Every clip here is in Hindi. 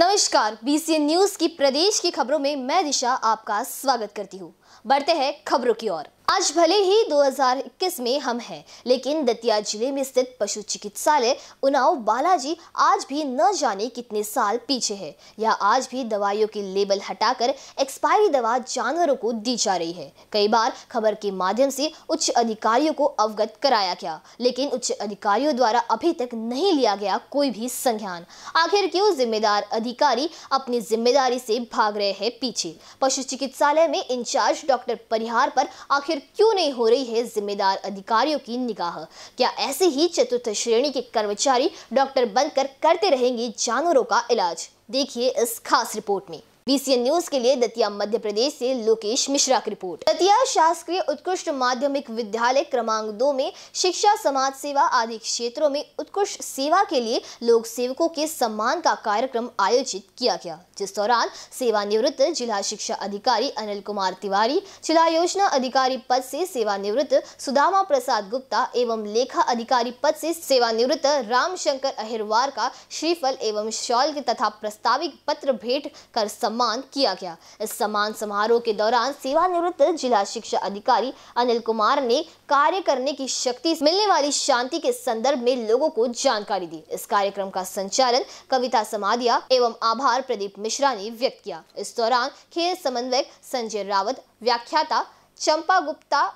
नमस्कार बीसीएन न्यूज की प्रदेश की खबरों में मैं दिशा आपका स्वागत करती हूँ बढ़ते हैं खबरों की ओर आज भले ही 2021 में हम हैं लेकिन दतिया जिले में स्थित पशु चिकित्सालय उनाव बालाजी आज भी न जाने कितने साल पीछे है या आज भी दवाइयों के लेबल हटाकर एक्सपायरी दवा जानवरों को दी जा रही है कई बार खबर के माध्यम से उच्च अधिकारियों को अवगत कराया गया लेकिन उच्च अधिकारियों द्वारा अभी तक नहीं लिया गया कोई भी संज्ञान आखिर क्यों जिम्मेदार अधिकारी अपनी जिम्मेदारी से भाग रहे हैं पीछे पशु चिकित्सालय में इंचार्ज डॉक्टर परिहार पर आखिर फिर क्यों नहीं हो रही है जिम्मेदार अधिकारियों की निगाह क्या ऐसे ही चतुर्थ श्रेणी के कर्मचारी डॉक्टर बनकर करते रहेंगे जानवरों का इलाज देखिए इस खास रिपोर्ट में बीसीएन न्यूज के लिए दतिया मध्य प्रदेश से लोकेश मिश्रा की रिपोर्ट दतिया शासकीय उत्कृष्ट माध्यमिक विद्यालय क्रमांक दो में शिक्षा समाज सेवा आदि क्षेत्रों में उत्कृष्ट सेवा के लिए लोक सेवकों के सम्मान का कार्यक्रम आयोजित किया गया जिस दौरान सेवानिवृत्त जिला शिक्षा अधिकारी अनिल कुमार तिवारी जिला योजना अधिकारी पद से सेवानिवृत्त सुदामा प्रसाद गुप्ता एवं लेखा अधिकारी पद से सेवानिवृत्त रामशंकर अहिरवार का श्रीफल एवं शॉल तथा प्रस्ताविक पत्र भेंट कर सम्मान सम्मान किया गया इस सम्मान समारोह के दौरान सेवानिवृत्त जिला शिक्षा अधिकारी अनिल कुमार ने कार्य करने की शक्ति मिलने वाली शांति के संदर्भ में लोगों को जानकारी दी इस कार्यक्रम का संचालन कविता समाधिया एवं आभार प्रदीप मिश्रा ने व्यक्त किया इस दौरान खेल समन्वयक संजय रावत व्याख्याता चंपा गुप्ता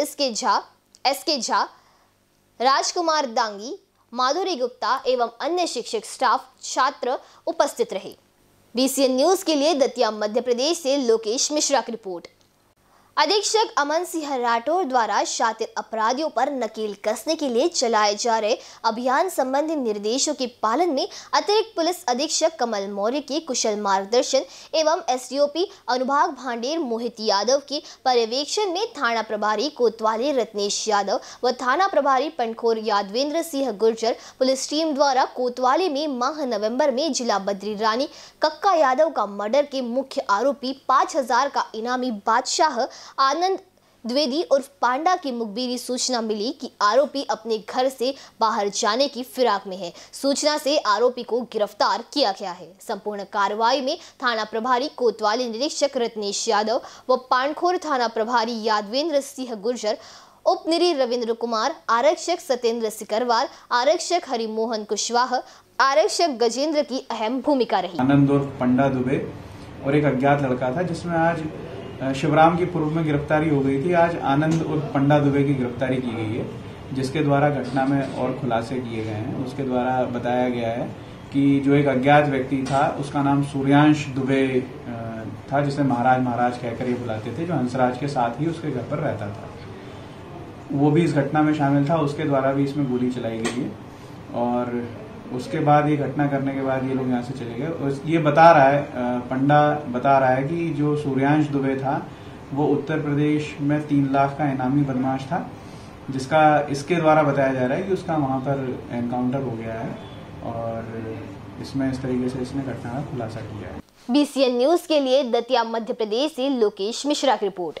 इसके झा एस के झा राजकुमार दांगी माधुरी गुप्ता एवं अन्य शिक्षक स्टाफ छात्र उपस्थित रहे बीसीएन न्यूज के लिए दतिया मध्य प्रदेश से लोकेश मिश्रा की रिपोर्ट अधीक्षक अमन सिंह राठौर द्वारा शातिर अपराधियों पर नकेल कसने के लिए चलाए जा रहे अभियान संबंधी निर्देशों के पालन में अतिरिक्त पुलिस अधीक्षक कमल मौर्य के कुशल मार्गदर्शन एवं एसडीओपी अनुभाग भांडेर मोहित यादव के पर्यवेक्षण में थाना प्रभारी कोतवाली रत्नेश यादव व थाना प्रभारी पंडखोर यादवेंद्र सिंह गुर्जर पुलिस टीम द्वारा कोतवाली में माह नवम्बर में जिला बद्री रानी कक्का यादव का मर्डर के मुख्य आरोपी पाँच का इनामी बादशाह आनंद द्विवेदी उर्फ पांडा की मुखबिरी सूचना मिली कि आरोपी अपने घर से बाहर जाने की फिराक में है सूचना से आरोपी को गिरफ्तार किया गया है संपूर्ण कार्रवाई में थाना प्रभारी कोतवाली निरीक्षक रत्नेश यादव व पानखोर थाना प्रभारी यादवेंद्र सिंह गुर्जर उप निरी रविंद्र कुमार आरक्षक सत्येंद्र सिकरवाल आरक्षक हरिमोहन कुशवाह आरक्षक गजेंद्र की अहम भूमिका रही आनंद और पंडा दुबे और एक अज्ञात लड़का था जिसमें आज शिवराम की पूर्व में गिरफ्तारी हो गई थी आज आनंद और पंडा दुबे की गिरफ्तारी की गई है जिसके द्वारा घटना में और खुलासे किए गए हैं उसके द्वारा बताया गया है कि जो एक अज्ञात व्यक्ति था उसका नाम सूर्यांश दुबे था जिसे महाराज महाराज कहकर ये बुलाते थे जो हंसराज के साथ ही उसके घर पर रहता था वो भी इस घटना में शामिल था उसके द्वारा भी इसमें गोली चलाई गई है और उसके बाद ये घटना करने के बाद ये लोग यहाँ से चले गए और ये बता रहा है पंडा बता रहा है कि जो सूर्यांश दुबे था वो उत्तर प्रदेश में तीन लाख का इनामी बदमाश था जिसका इसके द्वारा बताया जा रहा है कि उसका वहां पर एनकाउंटर हो गया है और इसमें इस तरीके से इसने घटना का खुलासा किया है बीसीएन न्यूज के लिए दतिया मध्य प्रदेश से लोकेश मिश्रा की रिपोर्ट